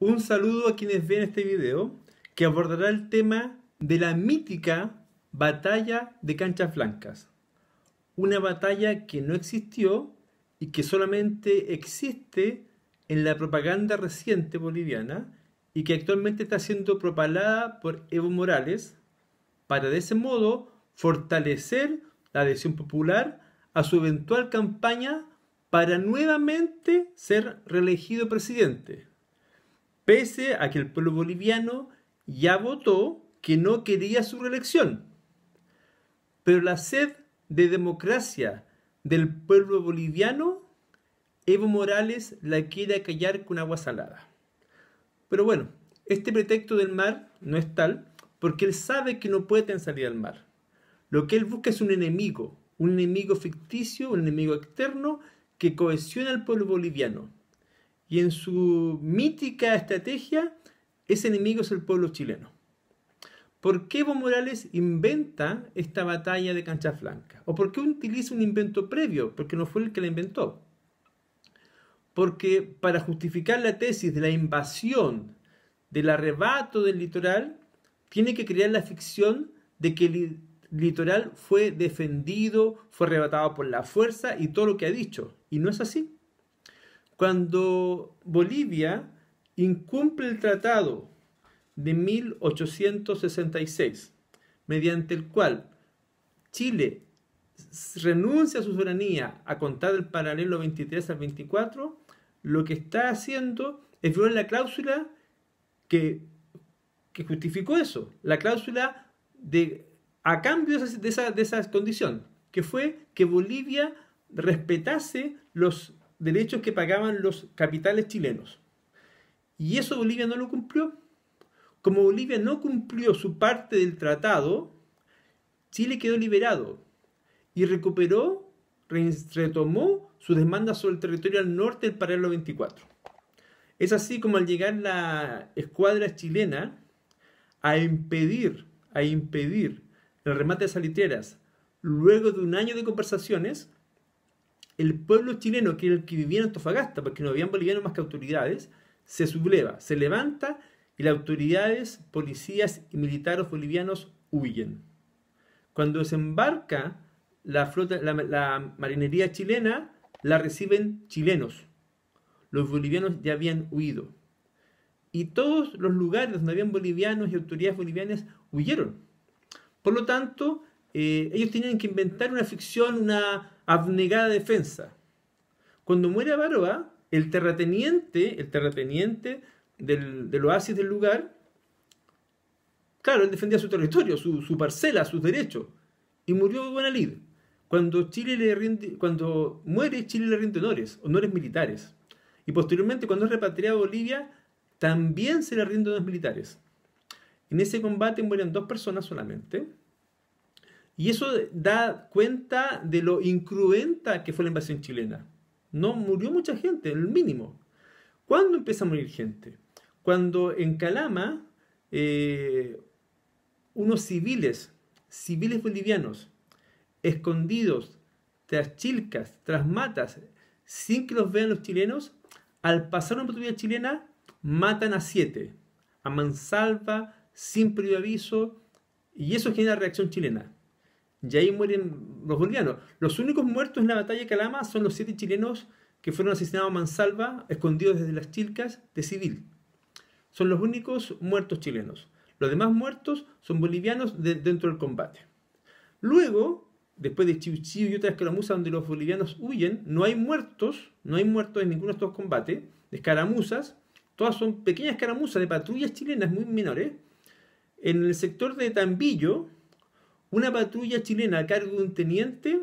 Un saludo a quienes ven este video que abordará el tema de la mítica batalla de canchas blancas. Una batalla que no existió y que solamente existe en la propaganda reciente boliviana y que actualmente está siendo propalada por Evo Morales para de ese modo fortalecer la adhesión popular a su eventual campaña para nuevamente ser reelegido presidente pese a que el pueblo boliviano ya votó que no quería su reelección. Pero la sed de democracia del pueblo boliviano, Evo Morales la quiere callar con agua salada. Pero bueno, este pretexto del mar no es tal porque él sabe que no puede salir al mar. Lo que él busca es un enemigo, un enemigo ficticio, un enemigo externo que cohesione al pueblo boliviano. Y en su mítica estrategia, ese enemigo es el pueblo chileno. ¿Por qué Evo Morales inventa esta batalla de cancha flanca? ¿O por qué utiliza un invento previo? Porque no fue el que la inventó. Porque para justificar la tesis de la invasión, del arrebato del litoral, tiene que crear la ficción de que el litoral fue defendido, fue arrebatado por la fuerza y todo lo que ha dicho. Y no es así cuando Bolivia incumple el tratado de 1866, mediante el cual Chile renuncia a su soberanía a contar el paralelo 23 al 24, lo que está haciendo es violar la cláusula que, justificó eso, la cláusula de a cambio de esa, condición, que fue que Bolivia respetase los derechos que pagaban los capitales chilenos. Y eso Bolivia no lo cumplió. Como Bolivia no cumplió su parte del tratado, Chile quedó liberado y recuperó, retomó ...su demanda sobre el territorio al norte del paralelo 24. Es así como al llegar la escuadra chilena a impedir, a impedir el remate de Salitreras, luego de un año de conversaciones, el pueblo chileno, que era el que vivía en Antofagasta, porque no habían bolivianos más que autoridades, se subleva, se levanta y las autoridades, policías y militares bolivianos huyen. Cuando desembarca la, flota, la, marinería chilena, la reciben chilenos. Los bolivianos ya habían huido. Y todos los lugares donde habían bolivianos y autoridades bolivianas huyeron. Por lo tanto, eh, ellos tenían que inventar una ficción, una, abnegada defensa. Cuando muere Baroa, el terrateniente, el terrateniente del, oasis del lugar, claro, él defendía su territorio, su, parcela, sus derechos, y murió Bonalid. Cuando, Chile le cuando muere, Chile le rinde honores, honores militares. Y posteriormente, cuando es repatriado Bolivia, también se le rinde honores militares. En ese combate mueren dos personas solamente, y eso da cuenta de lo incruenta que fue la invasión chilena. No murió mucha gente, el mínimo. ¿Cuándo empieza a morir gente? Cuando en Calama eh, unos civiles, civiles bolivianos, escondidos tras chilcas, tras matas, sin que los vean los chilenos, al pasar una patrulla chilena, matan a siete, a mansalva, sin previo aviso, y eso genera reacción chilena y ahí mueren los bolivianos. Los únicos muertos en la batalla de Calama son los siete chilenos que fueron asesinados a mansalva, escondidos desde las chilcas, de civil. Son los únicos muertos chilenos. Los demás muertos son bolivianos dentro del combate. Luego, después de Chiu y otra escaramuza donde los bolivianos huyen, no hay muertos, no hay muertos en ninguno de estos combates, de escaramuzas, todas son pequeñas escaramuzas de patrullas chilenas muy menores. En el sector de Tambillo, una patrulla chilena a cargo de un teniente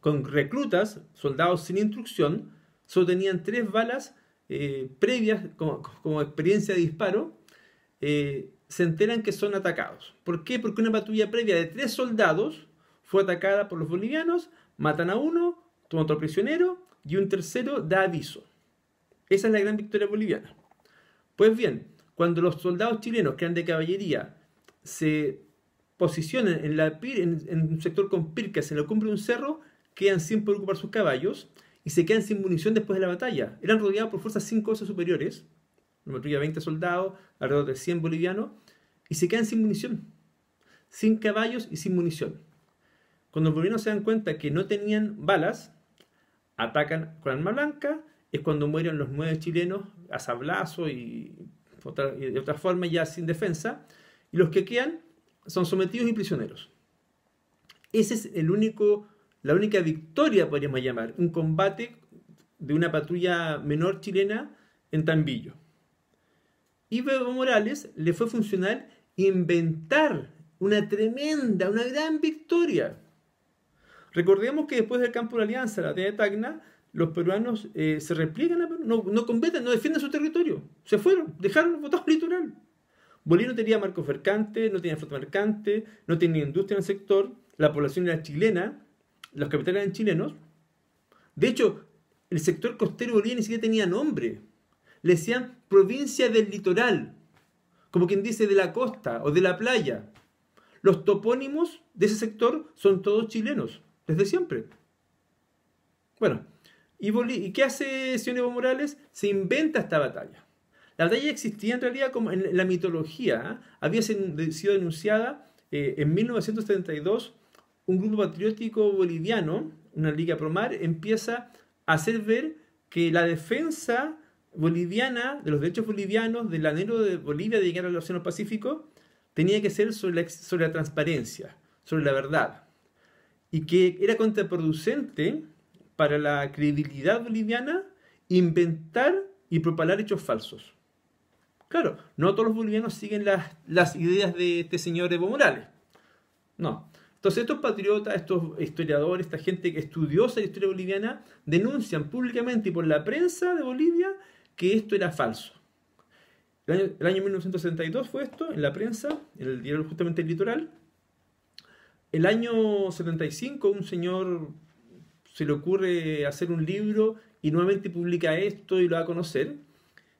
con reclutas, soldados sin instrucción, solo tenían tres balas eh, previas como, experiencia de disparo, eh, se enteran que son atacados. ¿Por qué? Porque una patrulla previa de tres soldados fue atacada por los bolivianos, matan a uno, toman otro prisionero y un tercero da aviso. Esa es la gran victoria boliviana. Pues bien, cuando los soldados chilenos que eran de caballería se posicionan en, un sector con pircas en la cumbre de un cerro, quedan sin preocupar ocupar sus caballos y se quedan sin munición después de la batalla. Eran rodeados por fuerzas cinco veces superiores, de 20 soldados, alrededor de 100 bolivianos, y se quedan sin munición, sin caballos y sin munición. Cuando los bolivianos se dan cuenta que no tenían balas, atacan con arma blanca, es cuando mueren los nueve chilenos a sablazo y, y de otra forma ya sin defensa, y los que quedan son sometidos y prisioneros. Ese es el único, la única victoria, podríamos llamar, un combate de una patrulla menor chilena en Tambillo. Y Bebo Morales le fue funcional inventar una tremenda, una gran victoria. Recordemos que después del campo de la Alianza, la de Tacna, los peruanos eh, se repliegan, no, no, competen, no defienden su territorio. Se fueron, dejaron votado el Bolívar no tenía marco mercante, no tenía flota mercante, no tenía industria en el sector, la población era chilena, los capitales eran chilenos. De hecho, el sector costero Bolívar ni siquiera tenía nombre. Le decían provincia del litoral, como quien dice de la costa o de la playa. Los topónimos de ese sector son todos chilenos, desde siempre. Bueno, ¿y, ¿y qué hace Sion Evo Morales? Se inventa esta batalla. La batalla existía en realidad como en la mitología. ¿eh? Había sido denunciada eh, en 1972. Un grupo patriótico boliviano, una liga promar, empieza a hacer ver que la defensa boliviana, de los derechos bolivianos, del anhelo de Bolivia de llegar al Océano Pacífico, tenía que ser sobre la, sobre la transparencia, sobre la verdad. Y que era contraproducente para la credibilidad boliviana inventar y propalar hechos falsos. Claro, no todos los bolivianos siguen las, ideas de este señor Evo Morales. No. Entonces estos patriotas, estos historiadores, esta gente que estudiosa la historia boliviana, denuncian públicamente y por la prensa de Bolivia que esto era falso. El año, el 1962 fue esto, en la prensa, en el diario justamente El Litoral. El año 75 un señor se le ocurre hacer un libro y nuevamente publica esto y lo da a conocer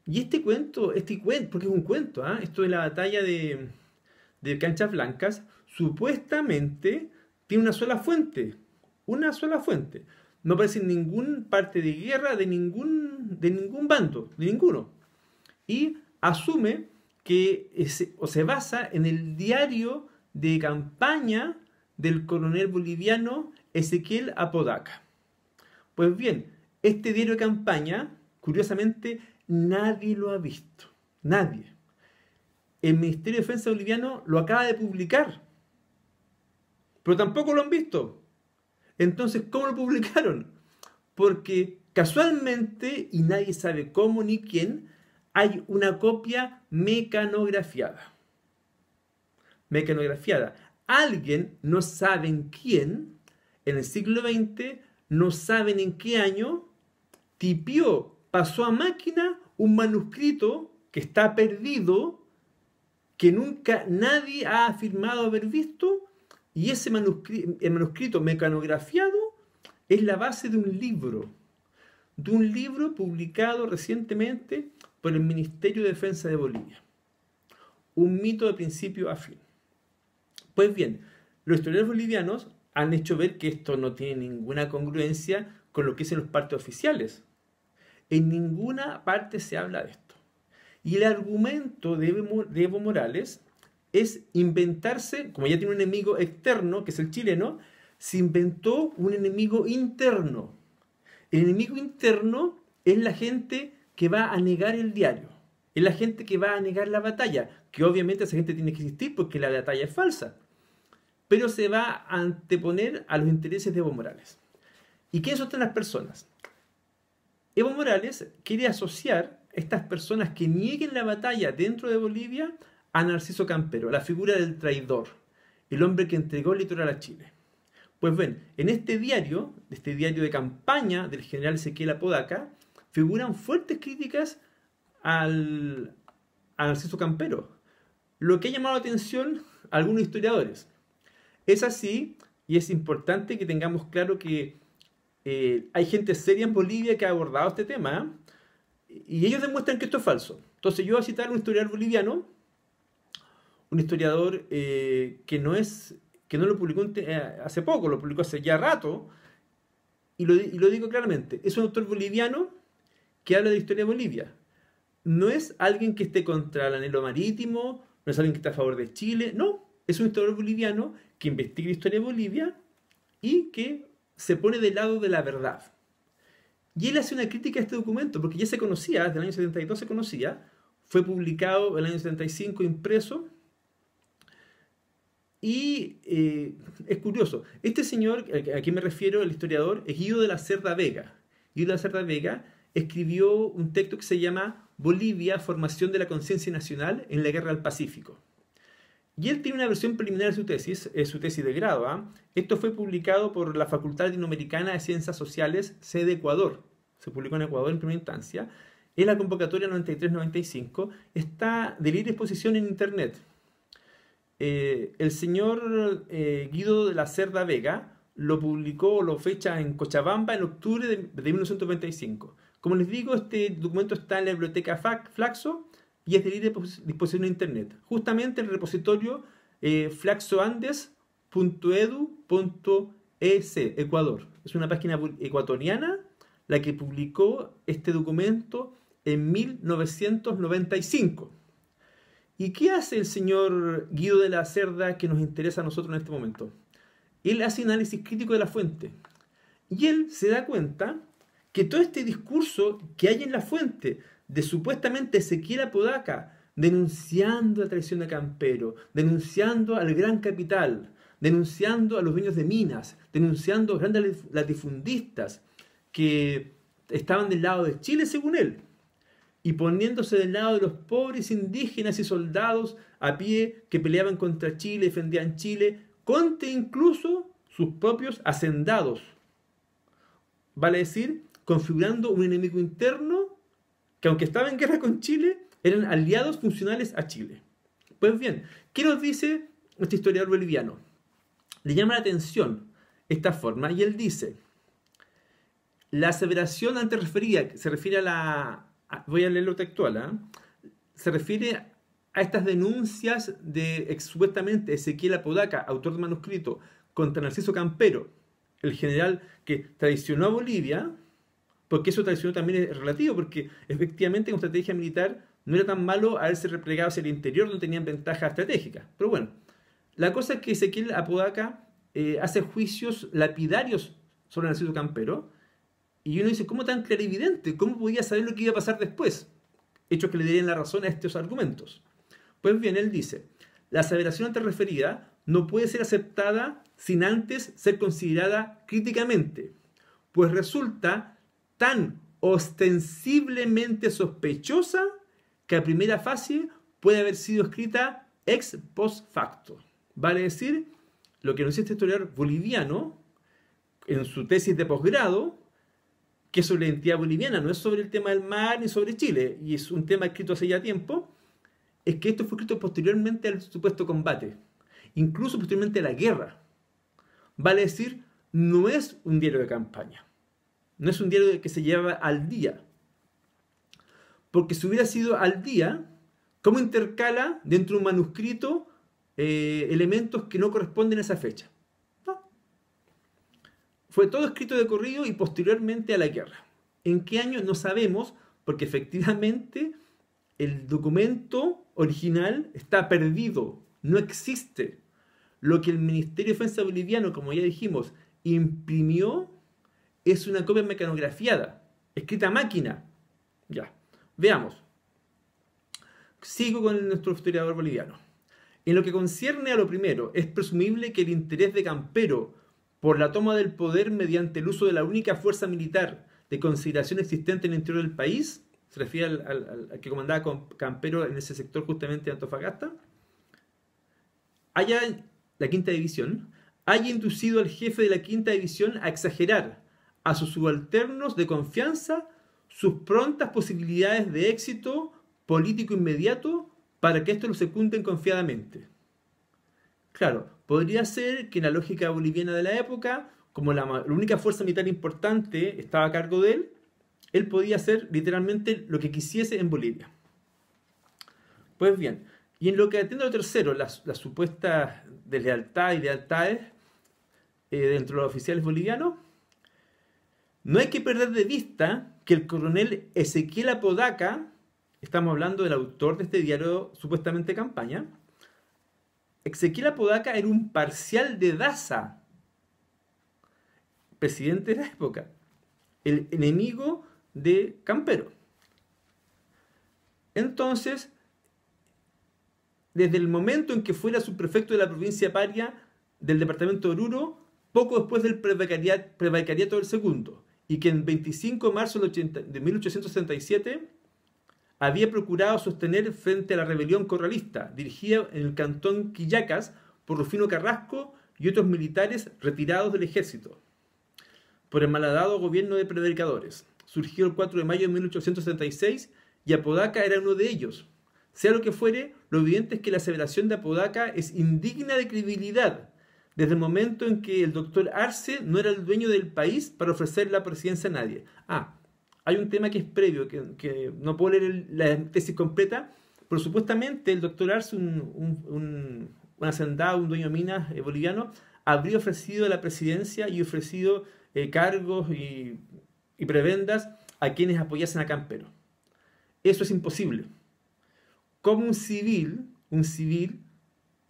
y este cuento, este cuento, porque es un cuento, ¿ah? esto de la batalla de, de Canchas Blancas, supuestamente tiene una sola fuente, una sola fuente. No aparece en ninguna parte de guerra de ningún, de ningún bando, de ninguno. Y asume que o se basa en el diario de campaña del coronel boliviano Ezequiel Apodaca. Pues bien, este diario de campaña, curiosamente, nadie lo ha visto. Nadie. El Ministerio de Defensa Boliviano lo acaba de publicar. Pero tampoco lo han visto. Entonces, ¿cómo lo publicaron? Porque casualmente, y nadie sabe cómo ni quién, hay una copia mecanografiada. Mecanografiada. Alguien, no saben quién, en el siglo XX, no saben en qué año, tipió pasó a máquina un manuscrito que está perdido, que nunca nadie ha afirmado haber visto, y ese manuscrito, manuscrito mecanografiado es la base de un libro, de un libro publicado recientemente por el Ministerio de Defensa de Bolivia. Un mito de principio a fin. Pues bien, los historiadores bolivianos han hecho ver que esto no tiene ninguna congruencia con lo que dicen los partes oficiales en ninguna parte se habla de esto. Y el argumento de Evo, Morales es inventarse, como ya tiene un enemigo externo, que es el chileno, se inventó un enemigo interno. El enemigo interno es la gente que va a negar el diario, es la gente que va a negar la batalla, que obviamente esa gente tiene que existir porque la batalla es falsa, pero se va a anteponer a los intereses de Evo Morales. ¿Y quiénes son estas personas? Evo Morales quiere asociar estas personas que nieguen la batalla dentro de Bolivia a Narciso Campero, la figura del traidor, el hombre que entregó el litoral a Chile. Pues bien, en este diario, este diario de campaña del general Ezequiel Apodaca, figuran fuertes críticas al, a Narciso Campero, lo que ha llamado la atención a algunos historiadores. Es así y es importante que tengamos claro que eh, hay gente seria en Bolivia que ha abordado este tema y ellos demuestran que esto es falso. Entonces yo voy a citar un historiador boliviano, un historiador eh, que no es que no lo publicó eh, hace poco, lo publicó hace ya rato, y lo, digo claramente, es un autor boliviano que habla de historia de Bolivia. No es alguien que esté contra el anhelo marítimo, no es alguien que está a favor de Chile, no, es un historiador boliviano que investiga la historia de Bolivia y que se pone del lado de la verdad. Y él hace una crítica a este documento, porque ya se conocía, desde el año 72 se conocía, fue publicado en el año 75, impreso. Y eh, es curioso, este señor, a quien me refiero, el historiador, es Guido de la Cerda Vega. Guido de la Cerda Vega escribió un texto que se llama Bolivia, formación de la conciencia nacional en la guerra del Pacífico. Y él tiene una versión preliminar de su tesis, eh, su tesis de grado. ¿ah? Esto fue publicado por la Facultad Latinoamericana de Ciencias Sociales, sede Ecuador. Se publicó en Ecuador en primera instancia. Es la convocatoria 93-95. Está de libre exposición en Internet. Eh, el señor eh, Guido de la Cerda Vega lo publicó, lo fecha en Cochabamba en octubre de, 1925. Como les digo, este documento está en la biblioteca FAC, Flaxo y es de disposición de Internet. Justamente el repositorio eh, flaxoandes.edu.es, Ecuador. Es una página ecuatoriana la que publicó este documento en 1995. ¿Y qué hace el señor Guido de la Cerda que nos interesa a nosotros en este momento? Él hace análisis crítico de la fuente. Y él se da cuenta que todo este discurso que hay en la fuente de supuestamente Ezequiel Apodaca, denunciando la traición de Campero, denunciando al gran capital, denunciando a los dueños de minas, denunciando a los grandes latifundistas que estaban del lado de Chile, según él, y poniéndose del lado de los pobres indígenas y soldados a pie que peleaban contra Chile, defendían Chile, contra incluso sus propios hacendados. Vale decir, configurando un enemigo interno que aunque estaba en guerra con Chile, eran aliados funcionales a Chile. Pues bien, ¿qué nos dice este historiador boliviano? Le llama la atención esta forma y él dice, la aseveración antes referida, se refiere a la, voy a leerlo textual, ¿ah? se refiere a estas denuncias de supuestamente Ezequiel Apodaca, autor de manuscrito, contra Narciso Campero, el general que traicionó a Bolivia, porque eso también es relativo, porque efectivamente con estrategia militar no era tan malo haberse replegado hacia el interior, no tenían ventaja estratégica. Pero bueno, la cosa es que Ezequiel Apodaca eh, hace juicios lapidarios sobre Narciso Campero, y uno dice, ¿cómo tan clarividente? ¿Cómo podía saber lo que iba a pasar después? Hechos que le darían la razón a estos argumentos. Pues bien, él dice, la aseveración antes referida no puede ser aceptada sin antes ser considerada críticamente, pues resulta tan ostensiblemente sospechosa que a primera fase puede haber sido escrita ex post facto. Vale decir, lo que nos dice este historiador boliviano en su tesis de posgrado, que es sobre la identidad boliviana, no es sobre el tema del mar ni sobre Chile, y es un tema escrito hace ya tiempo, es que esto fue escrito posteriormente al supuesto combate, incluso posteriormente a la guerra. Vale decir, no es un diario de campaña. No es un diario que se lleva al día. Porque si hubiera sido al día, ¿cómo intercala dentro de un manuscrito eh, elementos que no corresponden a esa fecha? Ah. Fue todo escrito de corrido y posteriormente a la guerra. ¿En qué año? No sabemos, porque efectivamente el documento original está perdido, no existe. Lo que el Ministerio de Defensa Boliviano, como ya dijimos, imprimió es una copia mecanografiada, escrita a máquina. Ya, veamos. Sigo con nuestro historiador boliviano. En lo que concierne a lo primero, es presumible que el interés de Campero por la toma del poder mediante el uso de la única fuerza militar de consideración existente en el interior del país, se refiere al, que comandaba Campero en ese sector justamente de Antofagasta, haya la quinta división, haya inducido al jefe de la quinta división a exagerar a sus subalternos de confianza sus prontas posibilidades de éxito político inmediato para que esto lo secunden confiadamente. Claro, podría ser que en la lógica boliviana de la época, como la, única fuerza militar importante estaba a cargo de él, él podía hacer literalmente lo que quisiese en Bolivia. Pues bien, y en lo que atiende el tercero, las, las supuestas deslealtades y lealtades eh, dentro de los oficiales bolivianos, no hay que perder de vista que el coronel Ezequiel Apodaca, estamos hablando del autor de este diario supuestamente campaña, Ezequiel Apodaca era un parcial de Daza, presidente de la época, el enemigo de Campero. Entonces, desde el momento en que fuera subprefecto de la provincia paria del departamento de Oruro, poco después del prevacariato del segundo, y que en 25 de marzo de 1877 había procurado sostener frente a la rebelión corralista, dirigida en el cantón Quillacas por Rufino Carrasco y otros militares retirados del ejército, por el malhadado gobierno de predicadores. Surgió el 4 de mayo de 1876 y Apodaca era uno de ellos. Sea lo que fuere, lo evidente es que la aseveración de Apodaca es indigna de credibilidad desde el momento en que el doctor Arce no era el dueño del país para ofrecer la presidencia a nadie. Ah, hay un tema que es previo, que, no puedo leer la tesis completa, pero supuestamente el doctor Arce, un, un, hacendado, un dueño de minas eh, boliviano, habría ofrecido la presidencia y ofrecido eh, cargos y, y prebendas a quienes apoyasen a Campero. Eso es imposible. Como un civil, un civil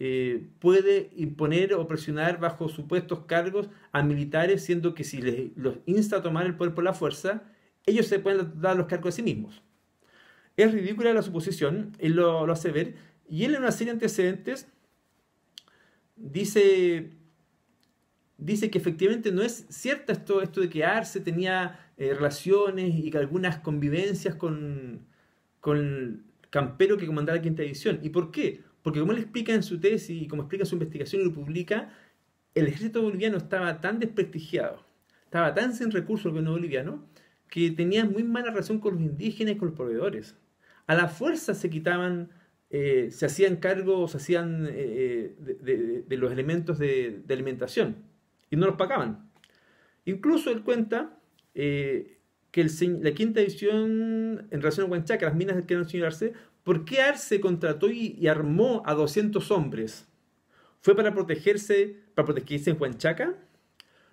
eh, puede imponer o presionar bajo supuestos cargos a militares, siendo que si les, los insta a tomar el poder por la fuerza, ellos se pueden dar los cargos a sí mismos. Es ridícula la suposición, él lo, hace ver, y él en una serie de antecedentes dice dice que efectivamente no es cierto esto, esto de que Arce tenía eh, relaciones y que algunas convivencias con, con Campero que comandaba la quinta división. ¿Y por qué? Porque como él explica en su tesis y como explica su investigación y lo publica, el ejército boliviano estaba tan desprestigiado, estaba tan sin recursos el gobierno boliviano, que tenía muy mala relación con los indígenas y con los proveedores. A la fuerza se quitaban, eh, se hacían cargo, se hacían eh, eh, de, los elementos de, alimentación y no los pagaban. Incluso él cuenta que la quinta edición en relación a Huanchaca, las minas que eran señalarse, ¿Por qué Arce contrató y, armó a 200 hombres? ¿Fue para protegerse, para protegerse en Huanchaca?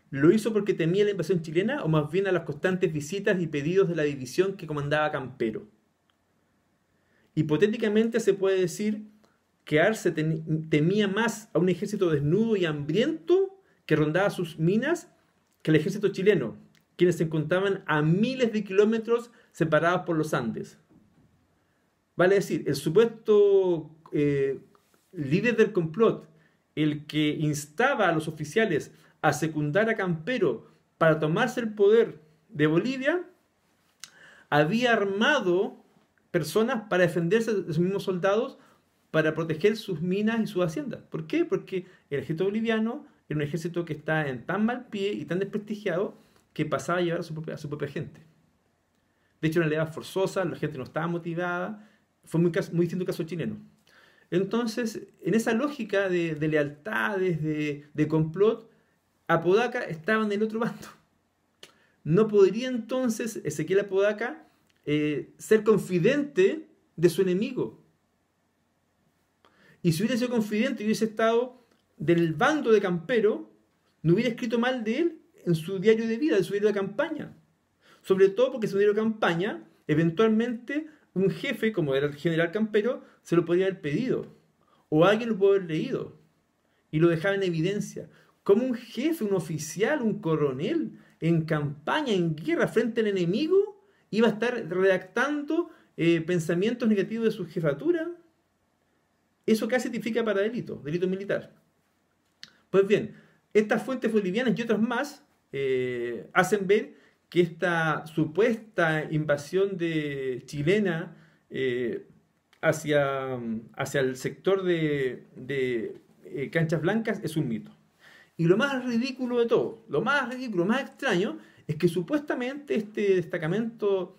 ¿Lo hizo porque temía la invasión chilena o más bien a las constantes visitas y pedidos de la división que comandaba Campero? Hipotéticamente se puede decir que Arce temía más a un ejército desnudo y hambriento que rondaba sus minas que el ejército chileno, quienes se encontraban a miles de kilómetros separados por los Andes. Vale decir, el supuesto eh, líder del complot, el que instaba a los oficiales a secundar a Campero para tomarse el poder de Bolivia, había armado personas para defenderse de sus mismos soldados, para proteger sus minas y sus haciendas. ¿Por qué? Porque el ejército boliviano era un ejército que está en tan mal pie y tan desprestigiado que pasaba a llevar a su propia, gente. De hecho, era una ley forzosa, la gente no estaba motivada, fue muy, muy distinto caso chileno. Entonces, en esa lógica de, lealtades, de, complot, Apodaca estaba en el otro bando. No podría entonces Ezequiel Apodaca eh, ser confidente de su enemigo. Y si hubiera sido confidente y hubiese estado del bando de Campero, no hubiera escrito mal de él en su diario de vida, en su diario de campaña. Sobre todo porque su diario de campaña eventualmente un jefe, como era el general campero, se lo podía haber pedido. O alguien lo puede haber leído. Y lo dejaba en evidencia. Como un jefe, un oficial, un coronel, en campaña, en guerra, frente al enemigo, iba a estar redactando eh, pensamientos negativos de su jefatura. Eso casi certifica para delito, delito militar. Pues bien, estas fuentes bolivianas y otras más eh, hacen ver que esta supuesta invasión de chilena eh, hacia, hacia el sector de, de eh, canchas blancas es un mito. Y lo más ridículo de todo, lo más ridículo, lo más extraño, es que supuestamente este destacamento,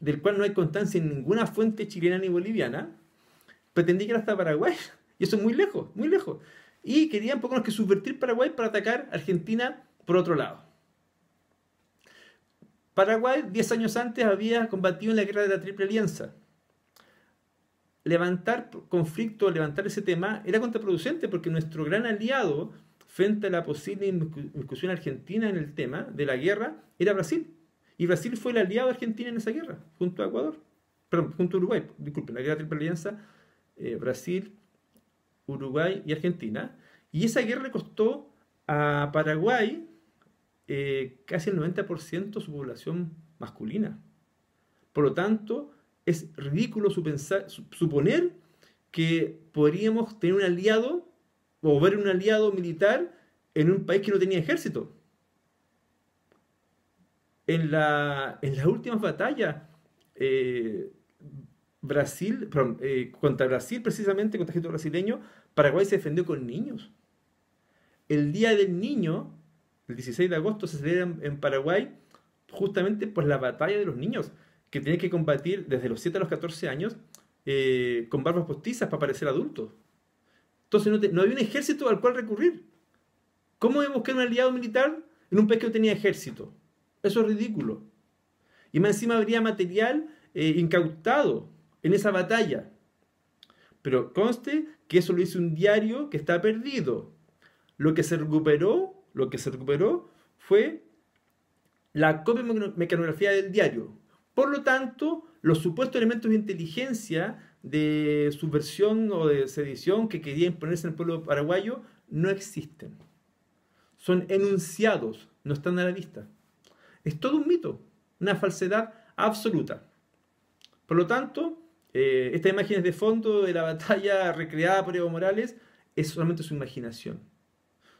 del cual no hay constancia en ninguna fuente chilena ni boliviana, pretendía ir hasta Paraguay. Y eso es muy lejos, muy lejos. Y querían poco menos que subvertir Paraguay para atacar Argentina por otro lado. Paraguay, 10 años antes, había combatido en la guerra de la Triple Alianza. Levantar conflicto, levantar ese tema, era contraproducente porque nuestro gran aliado frente a la posible incursión argentina en el tema de la guerra era Brasil. Y Brasil fue el aliado de Argentina en esa guerra, junto a Ecuador. Perdón, junto a Uruguay. Disculpen, la guerra de Triple Alianza, eh, Brasil, Uruguay y Argentina. Y esa guerra le costó a Paraguay eh, casi el 90% de su población masculina. Por lo tanto, es ridículo suponer que podríamos tener un aliado o ver un aliado militar en un país que no tenía ejército. En, la, en las últimas batallas, eh, Brasil, eh, contra Brasil precisamente, contra el ejército brasileño, Paraguay se defendió con niños. El día del niño, el 16 de agosto se celebra en, Paraguay justamente pues la batalla de los niños, que tienen que combatir desde los 7 a los 14 años eh, con barbas postizas para parecer adultos. Entonces no, había un ejército al cual recurrir. ¿Cómo buscar un aliado militar en un país que no tenía ejército? Eso es ridículo. Y más encima habría material eh, incautado en esa batalla. Pero conste que eso lo hizo un diario que está perdido. Lo que se recuperó lo que se recuperó fue la copia mecanografía del diario. Por lo tanto, los supuestos elementos de inteligencia de subversión o de sedición que quería imponerse en el pueblo paraguayo no existen. Son enunciados, no están a la vista. Es todo un mito, una falsedad absoluta. Por lo tanto, eh, estas imágenes de fondo de la batalla recreada por Evo Morales es solamente su imaginación.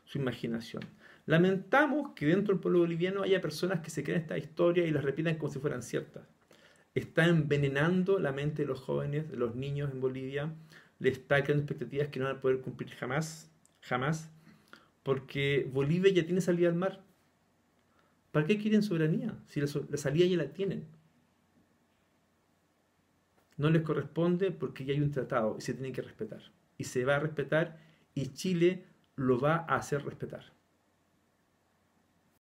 Su imaginación. Lamentamos que dentro del pueblo boliviano haya personas que se creen esta historia y las repitan como si fueran ciertas. Está envenenando la mente de los jóvenes, de los niños en Bolivia, le está creando expectativas que no van a poder cumplir jamás, jamás, porque Bolivia ya tiene salida al mar. ¿Para qué quieren soberanía si la salida ya la tienen? No les corresponde porque ya hay un tratado y se tiene que respetar. Y se va a respetar y Chile lo va a hacer respetar.